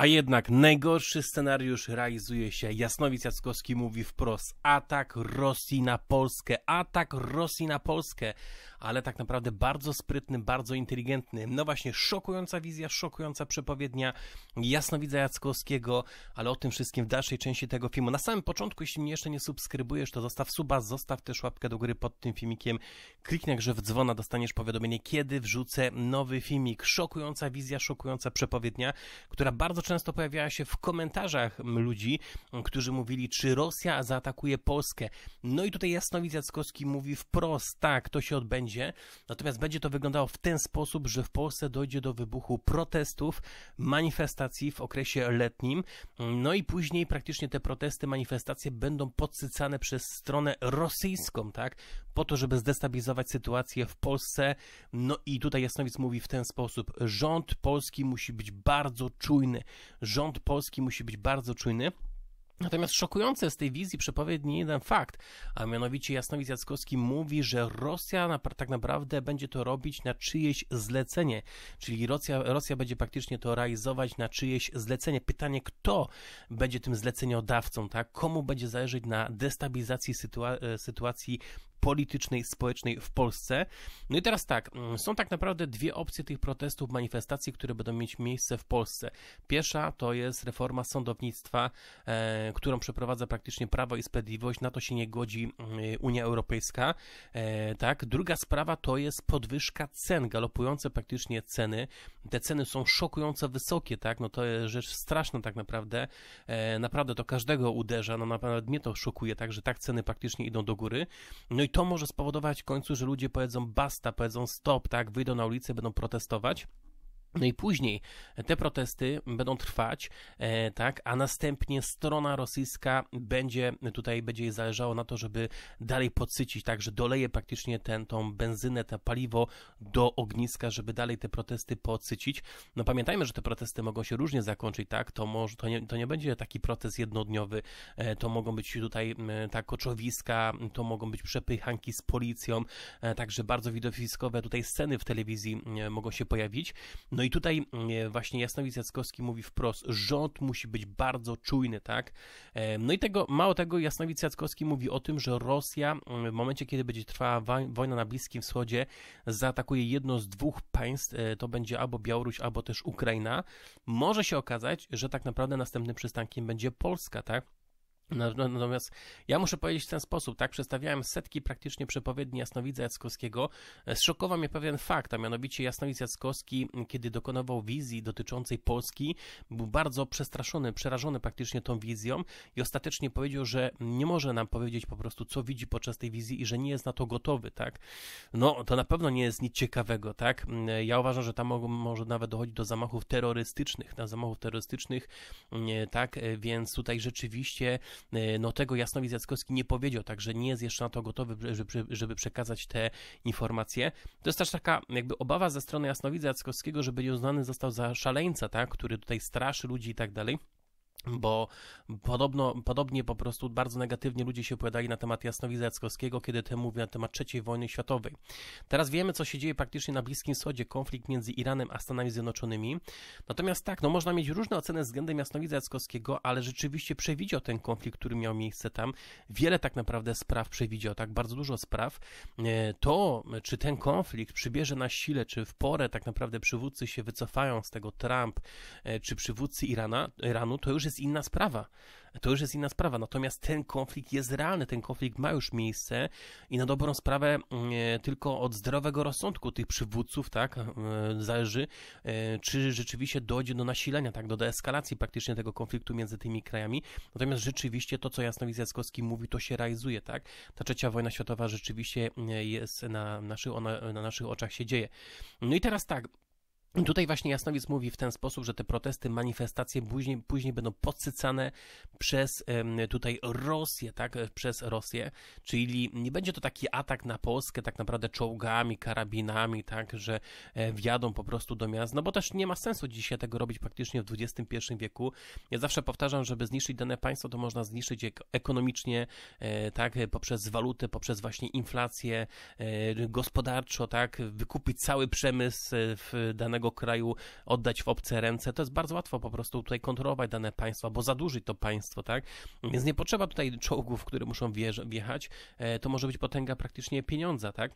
A jednak najgorszy scenariusz realizuje się. Jasnowic Jackowski mówi wprost: atak Rosji na Polskę, atak Rosji na Polskę, ale tak naprawdę bardzo sprytny, bardzo inteligentny. No właśnie, szokująca wizja, szokująca przepowiednia Jasnowidza Jackowskiego, ale o tym wszystkim w dalszej części tego filmu. Na samym początku, jeśli mnie jeszcze nie subskrybujesz, to zostaw suba, zostaw też łapkę do góry pod tym filmikiem, kliknij grze w dzwona, dostaniesz powiadomienie, kiedy wrzucę nowy filmik. Szokująca wizja, szokująca przepowiednia, która bardzo często pojawiała się w komentarzach ludzi, którzy mówili, czy Rosja zaatakuje Polskę. No i tutaj Jasnowidz Jackowski mówi wprost, tak, to się odbędzie, natomiast będzie to wyglądało w ten sposób, że w Polsce dojdzie do wybuchu protestów, manifestacji w okresie letnim, no i później praktycznie te protesty, manifestacje będą podsycane przez stronę rosyjską, tak, po to, żeby zdestabilizować sytuację w Polsce. No i tutaj Jasnowic mówi w ten sposób: rząd polski musi być bardzo czujny rząd polski musi być bardzo czujny. Natomiast szokujące z tej wizji przepowiedni nie jeden fakt, a mianowicie Jasnowic Jackowski mówi, że Rosja tak naprawdę będzie to robić na czyjeś zlecenie, czyli Rosja, Rosja będzie praktycznie to realizować na czyjeś zlecenie. Pytanie, kto będzie tym zleceniodawcą, tak? Komu będzie zależeć na destabilizacji sytua e, sytuacji politycznej, społecznej w Polsce. No i teraz tak, mm, są tak naprawdę dwie opcje tych protestów, manifestacji, które będą mieć miejsce w Polsce. Pierwsza to jest reforma sądownictwa, e, którą przeprowadza praktycznie Prawo i Sprawiedliwość, na to się nie godzi mm, Unia Europejska. E, tak, druga sprawa to jest podwyżka cen, galopujące praktycznie ceny. Te ceny są szokująco wysokie, tak, no to jest rzecz straszna tak naprawdę. E, naprawdę to każdego uderza, no naprawdę mnie to szokuje, tak, że tak ceny praktycznie idą do góry. No i i to może spowodować w końcu, że ludzie powiedzą basta, powiedzą stop, tak, wyjdą na ulicę, będą protestować no i później te protesty będą trwać, e, tak, a następnie strona rosyjska będzie tutaj będzie jej zależało na to, żeby dalej podsycić, tak, że doleje praktycznie ten, tą benzynę, to paliwo do ogniska, żeby dalej te protesty podsycić. No pamiętajmy, że te protesty mogą się różnie zakończyć, tak, to może, to nie, to nie będzie taki protest jednodniowy, e, to mogą być tutaj tak koczowiska, to mogą być przepychanki z policją, e, także bardzo widowiskowe tutaj sceny w telewizji mogą się pojawić. No no i tutaj mm, e, właśnie Jasnowic Jackowski mówi wprost, rząd musi być bardzo czujny, tak? E, no i tego, mało tego, Jasnowic Jackowski mówi o tym, że Rosja mm, w momencie, kiedy będzie trwała wojna na Bliskim Wschodzie, zaatakuje jedno z dwóch państw, e, to będzie albo Białoruś, albo też Ukraina. Może się okazać, że tak naprawdę następnym przystankiem będzie Polska, tak? No, no, natomiast ja muszę powiedzieć w ten sposób, tak, przedstawiałem setki praktycznie przepowiedni Jasnowidza Jackowskiego. E, zszokował mnie pewien fakt, a mianowicie Jasnowidz Jackowski, kiedy dokonywał wizji dotyczącej Polski, był bardzo przestraszony, przerażony praktycznie tą wizją i ostatecznie powiedział, że nie może nam powiedzieć po prostu, co widzi podczas tej wizji i że nie jest na to gotowy, tak. No, to na pewno nie jest nic ciekawego, tak. E, ja uważam, że tam może nawet dochodzić do zamachów terrorystycznych, na zamachów terrorystycznych, e, tak, więc tutaj rzeczywiście E, no tego Jasnowidz Jackowski nie powiedział, także nie jest jeszcze na to gotowy, żeby, żeby przekazać te informacje. To jest też taka jakby obawa ze strony Jasnowidza Jackowskiego, żeby będzie uznany został za szaleńca, tak? który tutaj straszy ludzi i tak dalej bo podobno, podobnie po prostu bardzo negatywnie ludzie się opowiadali na temat Jasnowidza Jackowskiego, kiedy ten mówił na temat III wojny światowej. Teraz wiemy, co się dzieje praktycznie na Bliskim Wschodzie, konflikt między Iranem a Stanami Zjednoczonymi. Natomiast tak, no można mieć różne oceny względem Jasnowidza Jackowskiego, ale rzeczywiście przewidział ten konflikt, który miał miejsce tam. Wiele tak naprawdę spraw przewidział, tak, bardzo dużo spraw. E, to, czy ten konflikt przybierze na sile, czy w porę tak naprawdę przywódcy się wycofają z tego Trump, e, czy przywódcy Irana, Iranu, to już jest jest inna sprawa. To już jest inna sprawa. Natomiast ten konflikt jest realny, ten konflikt ma już miejsce i na dobrą sprawę mm, e, tylko od zdrowego rozsądku tych przywódców, tak, e, zależy, e, czy rzeczywiście dojdzie do nasilenia, tak, do deeskalacji praktycznie tego konfliktu między tymi krajami. Natomiast rzeczywiście to, co Jasnowidz Jaskowski mówi, to się realizuje, tak. Ta trzecia wojna światowa rzeczywiście mm, jest na, ona, na naszych oczach się dzieje. No i teraz tak, i tutaj właśnie Jasnowic mówi w ten sposób, że te protesty, manifestacje później, później będą podsycane przez tutaj Rosję, tak, przez Rosję, czyli nie będzie to taki atak na Polskę tak naprawdę czołgami, karabinami, tak, że e, wjadą po prostu do miast, no bo też nie ma sensu dzisiaj tego robić praktycznie w XXI wieku. Ja zawsze powtarzam, żeby zniszczyć dane państwo, to można zniszczyć je ekonomicznie, e, tak, poprzez walutę, poprzez właśnie inflację, e, gospodarczo, tak, wykupić cały przemysł w danego danego kraju oddać w obce ręce, to jest bardzo łatwo po prostu tutaj kontrolować dane państwa, bo zadłużyć to państwo, tak? Więc nie potrzeba tutaj czołgów, które muszą wjechać, e, to może być potęga praktycznie pieniądza, tak?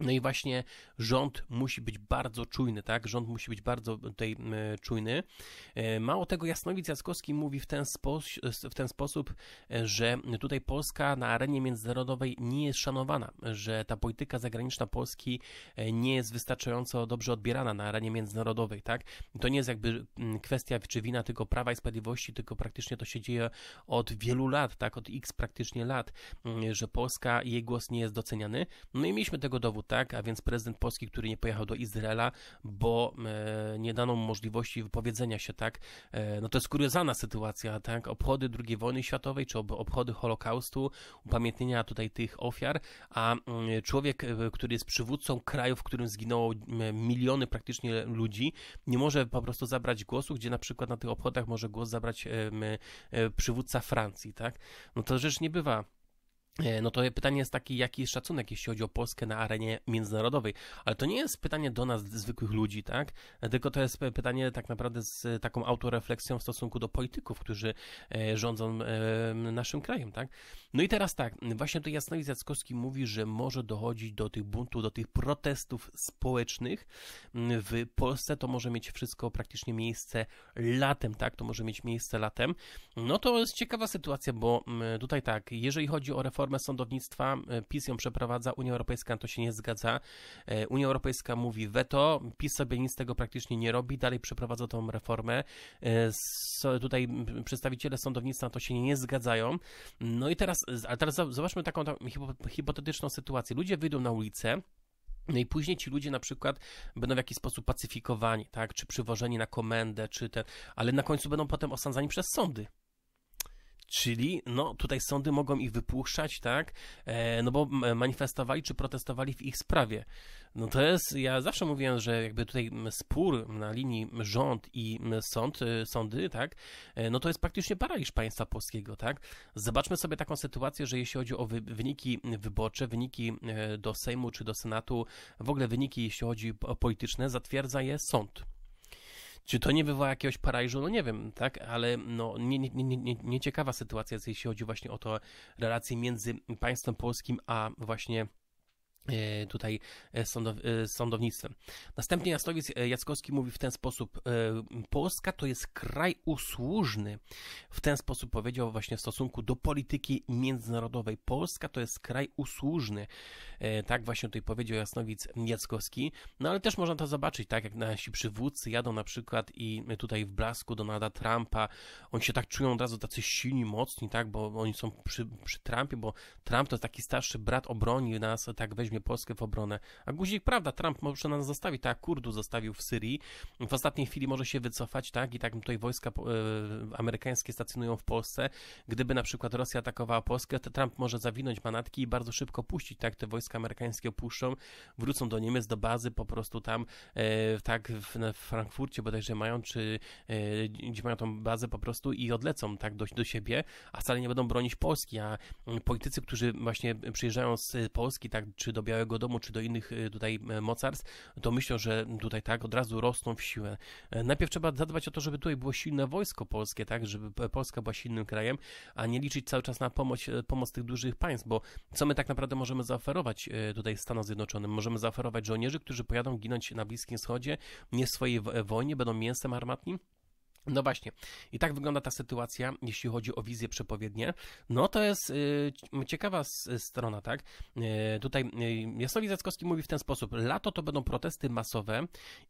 No i właśnie rząd musi być bardzo czujny, tak? Rząd musi być bardzo tutaj czujny. E, mało tego, Jasnowic Jackowski mówi w ten, w ten sposób, e, że tutaj Polska na arenie międzynarodowej nie jest szanowana, że ta polityka zagraniczna Polski e, nie jest wystarczająco dobrze odbierana na arenie międzynarodowej, tak? To nie jest jakby kwestia czy wina tylko Prawa i Sprawiedliwości, tylko praktycznie to się dzieje od wielu lat, tak? Od x praktycznie lat, że Polska, jej głos nie jest doceniany. No i mieliśmy tego dowód tak? A więc prezydent Polski, który nie pojechał do Izraela, bo e, nie dano mu możliwości wypowiedzenia się, tak? E, no to jest kuriozalna sytuacja, tak? Obchody II wojny światowej, czy obchody Holokaustu, upamiętnienia tutaj tych ofiar, a mm, człowiek, e, który jest przywódcą kraju, w którym zginęło miliony praktycznie ludzi, nie może po prostu zabrać głosu, gdzie na przykład na tych obchodach może głos zabrać przywódca Francji, tak? No to rzecz nie bywa E, no to pytanie jest takie, jaki jest szacunek, jeśli chodzi o Polskę na arenie międzynarodowej. Ale to nie jest pytanie do nas, zwykłych ludzi, tak? E, tylko to jest pytanie tak naprawdę z e, taką autorefleksją w stosunku do polityków, którzy rządzą naszym krajem, tak? No i teraz tak, właśnie to Jasnowic Jackowski mówi, że może dochodzić do tych buntów, do tych protestów społecznych mm, w Polsce. To może mieć wszystko praktycznie miejsce latem, tak? To może mieć miejsce latem. No to jest ciekawa sytuacja, bo mm, tutaj tak, jeżeli chodzi o reformę reformę sądownictwa, e, PiS ją przeprowadza, Unia Europejska na to się nie zgadza. E, Unia Europejska mówi weto, PiS sobie nic z tego praktycznie nie robi, dalej przeprowadza tą reformę. E, tutaj przedstawiciele sądownictwa na to się nie zgadzają. No i teraz, ale teraz zobaczmy taką hipotetyczną sytuację. Ludzie wyjdą na ulicę, no i później ci ludzie na przykład będą w jakiś sposób pacyfikowani, tak, czy przywożeni na komendę, czy ten, ale na końcu będą potem osądzani przez sądy. Czyli, no, tutaj sądy mogą ich wypuszczać, tak? E, no bo manifestowali czy protestowali w ich sprawie. No to jest, ja zawsze mówiłem, że jakby tutaj spór na linii rząd i sąd, e, sądy, tak? E, no to jest praktycznie paraliż państwa polskiego, tak? Zobaczmy sobie taką sytuację, że jeśli chodzi o wy, wyniki wyborcze, wyniki e, do Sejmu czy do Senatu, w ogóle wyniki, jeśli chodzi o polityczne, zatwierdza je sąd. Czy to nie wywoła jakiegoś paraliżu? No nie wiem, tak, ale no, nie, nie, nie, nie, nieciekawa sytuacja, jeśli chodzi właśnie o to relacje między państwem polskim a właśnie E, tutaj e, e, sądownictwem. Następnie Jastowiec Jackowski mówi w ten sposób, Polska to jest kraj usłużny, w ten sposób powiedział właśnie w stosunku do polityki międzynarodowej. Polska to jest kraj usłużny, tak właśnie tutaj powiedział Jasnowic Jackowski, no ale też można to zobaczyć, tak jak nasi przywódcy jadą na przykład i tutaj w blasku Donalda Trumpa, oni się tak czują od razu tacy silni, mocni, tak, bo oni są przy, przy Trumpie, bo Trump to jest taki starszy brat, obroni nas, tak weźmie weźmie Polskę w obronę. A guzik, prawda, Trump może nas zostawić, tak jak Kurdu zostawił w Syrii. W ostatniej chwili może się wycofać, tak? I tak tutaj wojska e, amerykańskie stacjonują w Polsce. Gdyby na przykład Rosja atakowała Polskę, to Trump może zawinąć manatki i bardzo szybko puścić, tak? Te wojska amerykańskie opuszczą, wrócą do Niemiec, do bazy, po prostu tam, e, tak, w, w Frankfurcie bodajże mają, czy e, gdzie mają tą bazę po prostu i odlecą, tak, do, do siebie, a wcale nie będą bronić Polski, a politycy, którzy właśnie przyjeżdżają z Polski, tak, czy do Białego Domu czy do innych y, tutaj y, mocarstw, to myślą, że tutaj tak od razu rosną w siłę. E, najpierw trzeba zadbać o to, żeby tutaj było silne wojsko polskie, tak, żeby e, Polska była silnym krajem, a nie liczyć cały czas na pomoc, e, pomoc tych dużych państw, bo co my tak naprawdę możemy zaoferować tutaj Stanom Zjednoczonym? Możemy zaoferować żołnierzy, którzy pojadą ginąć na Bliskim Wschodzie, nie w swojej wojnie, będą mięsem armatnim? No właśnie, i tak wygląda ta sytuacja, jeśli chodzi o wizję przepowiednie. No to jest y, ciekawa strona, tak? Y, tutaj y, Zackowski mówi w ten sposób: lato to będą protesty masowe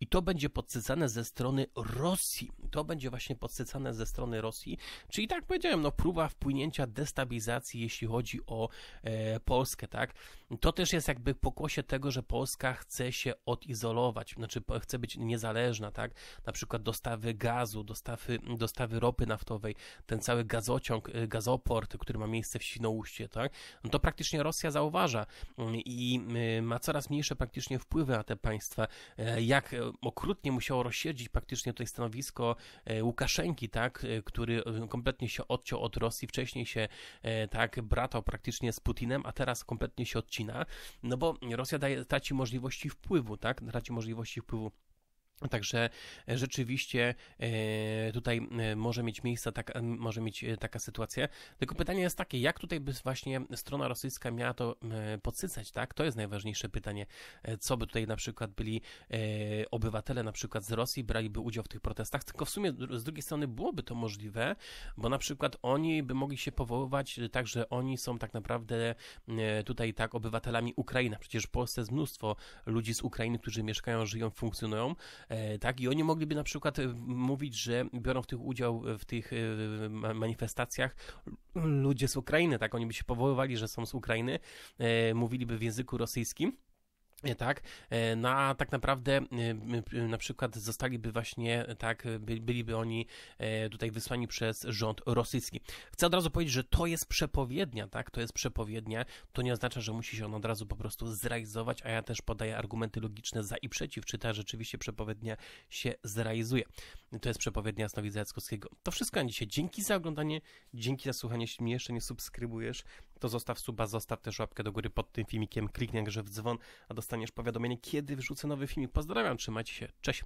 i to będzie podsycane ze strony Rosji. To będzie właśnie podsycane ze strony Rosji, czyli tak powiedziałem, no próba wpłynięcia destabilizacji, jeśli chodzi o e, Polskę, tak? To też jest jakby pokłosie tego, że Polska chce się odizolować, znaczy chce być niezależna, tak? Na przykład dostawy gazu, dostawy dostawy, dostawy ropy naftowej, ten cały gazociąg, y, gazoport, który ma miejsce w Świnoujście, tak? No to praktycznie Rosja zauważa mm, i y, ma coraz mniejsze praktycznie wpływy na te państwa. E, jak e, okrutnie musiało rozsierdzić praktycznie tutaj stanowisko e, Łukaszenki, tak? Który kompletnie się odciął od Rosji, wcześniej się tak bratał praktycznie z Putinem, a teraz kompletnie się odcina, no bo Rosja daje, traci możliwości wpływu, tak? Traci możliwości wpływu Także e, rzeczywiście e, tutaj e, może mieć miejsce, tak, może mieć taka sytuacja. Tylko pytanie jest takie, jak tutaj by właśnie strona rosyjska miała to podsycać, tak? To jest najważniejsze pytanie. Co by tutaj na przykład byli obywatele na przykład z Rosji, braliby udział w tych protestach? Tylko w sumie z drugiej strony byłoby to możliwe, bo na przykład oni by mogli się powoływać tak, że oni są tak naprawdę tutaj tak obywatelami Ukrainy. Przecież w Polsce jest mnóstwo ludzi z Ukrainy, którzy mieszkają, żyją, funkcjonują E, tak? I oni mogliby na przykład e, mówić, że biorą w tych udział e, w tych manifestacjach ludzie z Ukrainy, tak? Oni by się powoływali, że są z Ukrainy, mówiliby w języku rosyjskim. E, tak, e, na no, tak naprawdę e, na przykład zostaliby właśnie, tak, by, byliby oni tutaj wysłani przez rząd rosyjski. Chcę od razu powiedzieć, że to jest przepowiednia, tak, to jest przepowiednia, to nie oznacza, że musi się on od razu po prostu zrealizować, a ja też podaję argumenty logiczne za i przeciw, czy ta rzeczywiście przepowiednia się zrealizuje. To jest przepowiednia Jasnowidza Zajackowskiego. To wszystko na dzisiaj. Dzięki za oglądanie, dzięki za słuchanie. Jeśli mnie jeszcze nie subskrybujesz, to zostaw suba, zostaw też łapkę do góry pod tym filmikiem, kliknij grze w dzwon, a dostaniesz powiadomienie, kiedy wrzucę nowy filmik. Pozdrawiam, trzymajcie się, cześć!